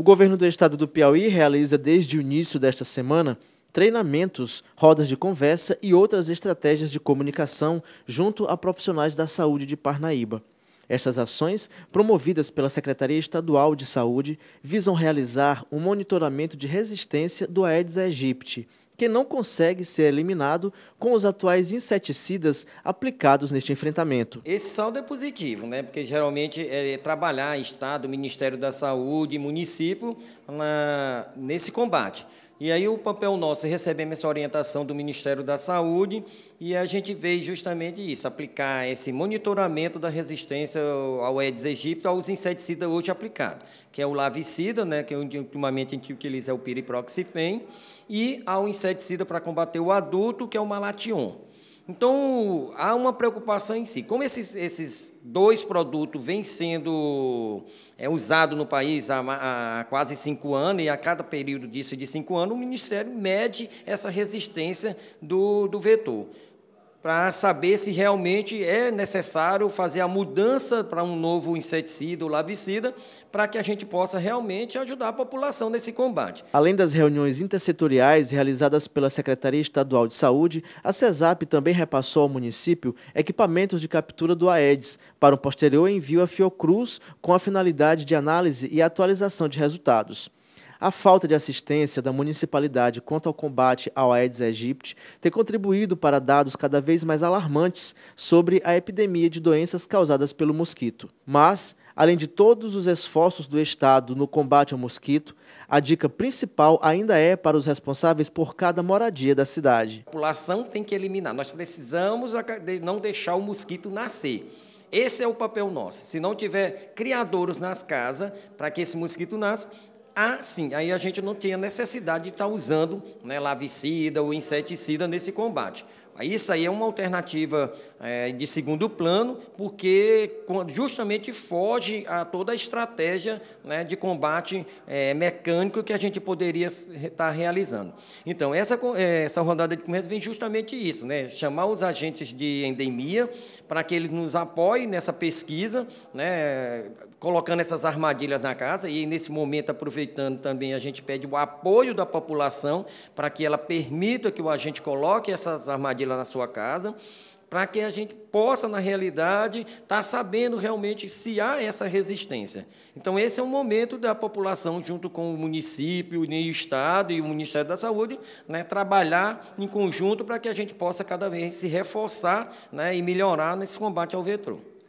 O governo do estado do Piauí realiza desde o início desta semana treinamentos, rodas de conversa e outras estratégias de comunicação junto a profissionais da saúde de Parnaíba. Estas ações, promovidas pela Secretaria Estadual de Saúde, visam realizar um monitoramento de resistência do Aedes aegypti, que não consegue ser eliminado com os atuais inseticidas aplicados neste enfrentamento. Esse saldo é positivo, né? porque geralmente é trabalhar Estado, Ministério da Saúde, município na, nesse combate. E aí o papel nosso é recebemos essa orientação do Ministério da Saúde e a gente veio justamente isso, aplicar esse monitoramento da resistência ao Aedes aegypti aos inseticidas hoje aplicados, que é o lavicida, né, que é ultimamente a gente utiliza é o piriproxifen e ao inseticida para combater o adulto, que é o malation. Então, há uma preocupação em si. Como esses, esses dois produtos vêm sendo é, usados no país há, há, quase cinco anos, e a cada período disso de cinco anos, o Ministério mede essa resistência do, do vetor para saber se realmente é necessário fazer a mudança para um novo inseticida ou larvicida, para que a gente possa realmente ajudar a população nesse combate. Além das reuniões intersetoriais realizadas pela Secretaria Estadual de Saúde, a CESAP também repassou ao município equipamentos de captura do Aedes para um posterior envio à Fiocruz com a finalidade de análise e atualização de resultados. A falta de assistência da municipalidade quanto ao combate ao Aedes aegypti tem contribuído para dados cada vez mais alarmantes sobre a epidemia de doenças causadas pelo mosquito. Mas, além de todos os esforços do Estado no combate ao mosquito, a dica principal ainda é para os responsáveis por cada moradia da cidade. A população tem que eliminar. Nós precisamos não deixar o mosquito nascer. Esse é o papel nosso. Se não tiver criadouros nas casas para que esse mosquito nasça, ah, sim, aí a gente não tinha necessidade de estar usando né, larvicida ou inseticida nesse combate isso aí é uma alternativa é, de segundo plano, porque justamente foge a toda a estratégia né, de combate é, mecânico que a gente poderia estar tá realizando. Então, essa, é, essa rodada de conversa vem justamente isso, né, chamar os agentes de endemia para que eles nos apoiem nessa pesquisa, né, colocando essas armadilhas na casa, e nesse momento, aproveitando também, a gente pede o apoio da população para que ela permita que o agente coloque essas armadilhas lá na sua casa, para que a gente possa, na realidade, estar tá sabendo realmente se há essa resistência. Então, esse é um momento da população, junto com o município, né, o Estado e o Ministério da Saúde, né, trabalhar em conjunto para que a gente possa cada vez se reforçar né, e melhorar nesse combate ao vetor.